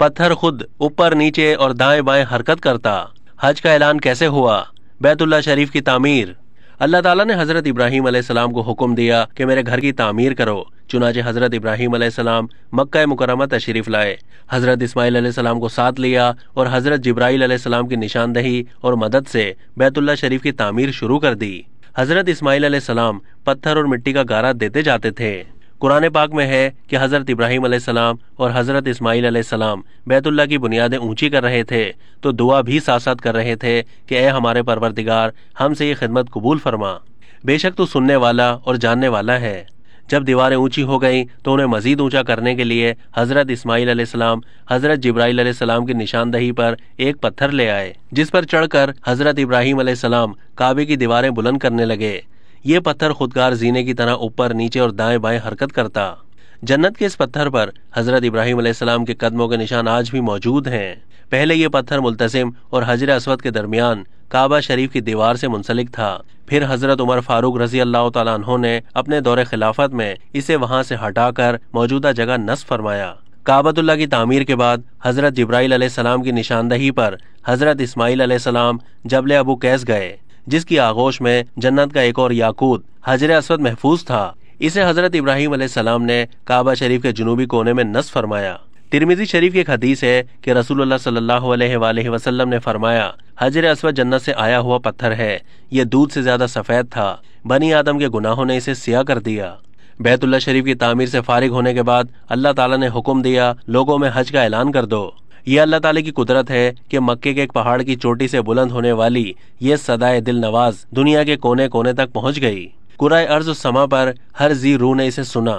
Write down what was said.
पत्थर खुद ऊपर नीचे और दाएं बाएं हरकत करता हज का ऐलान कैसे हुआ बैतुल्ला शरीफ की तामीर अल्लाह ताला ने हज़रत इब्राहिम अलैहिस्सलाम को हुक्म दिया कि मेरे घर की तामीर करो चुनाचे हज़रत इब्राहिम अलैहिस्सलाम मक्का मुकरमा तशरीफ लाए हज़रत इस्माइल अलैहिस्सलाम को साथ लिया और हज़रत जिब्राइल अलैहिस्सलाम की निशानदही और मदद से बैतुल्ला शरीफ की तामीर शुरू कर दी हज़रत इस्माइल अलैहिस्सलाम पत्थर और मिट्टी का गारा देते जाते थे कुरान पाक में है कि हज़रत इब्राहिम आसमाम और हज़रत इस्माईल सलाम बैतुल्ला की बुनियादें ऊंची कर रहे थे तो दुआ भी साथ साथ कर रहे थे कि ए हमारे परवरदिगार हमसे ये खिदमत कबूल फरमा बेशक तो सुनने वाला और जानने वाला है जब दीवारें ऊंची हो गईं तो उन्हें मजीद ऊंचा करने के लिए हज़रत इस्माईल सलाम हज़रत जब्राईल सलाम की निशानदही पर एक पत्थर ले आए जिस पर चढ़कर हज़रत इब्राहिम आसमाम काबे की दीवारें बुलंद करने लगे ये पत्थर खुदकार जीने की तरह ऊपर नीचे और दाएं बाएं हरकत करता जन्नत के इस पत्थर पर हजरत इब्राहिम सलाम के कदमों के निशान आज भी मौजूद हैं पहले ये पत्थर मुलतसिम और हजर असवद के दरमियान काबा शरीफ की दीवार से मुंसलिक था फिर हजरत उमर फारूक रजी अल्लाह तहों ने अपने दौरे खिलाफत में इसे वहाँ से हटाकर मौजूदा जगह नस्फ़ फरमाया काबतुल्ला की तामीर के बाद हजरत जब्राईल सलाम की निशानदही पर हजरत इस्माईल सलाम जबले अबू कैस गए जिसकी आगोश में जन्नत का एक और याकूत हजर असवद महफूज था इसे हजरत इब्राहिम सलाम ने काबा शरीफ के जुनूबी कोने में नस फरमाया तिरमिजी शरीफ की हदीस है कि रसूलुल्लाह सल्लल्लाहु अलैहि वसल्लम ने फरमाया हजर असवद जन्नत से आया हुआ पत्थर है यह दूध से ज्यादा सफेद था बनी आदम के गुनाहों ने इसे सिया कर दिया बैतुल्ला शरीफ की तामीर से फारिग होने के बाद अल्लाह ताला ने हुक्म दिया लोगों में हज का ऐलान कर दो ये अल्लाह ताला की कुदरत है कि मक्के के एक पहाड़ की चोटी से बुलंद होने वाली ये सदाए दिल नवाज दुनिया के कोने कोने तक पहुंच गई कुरय अर्ज समा पर हर जी रू ने इसे सुना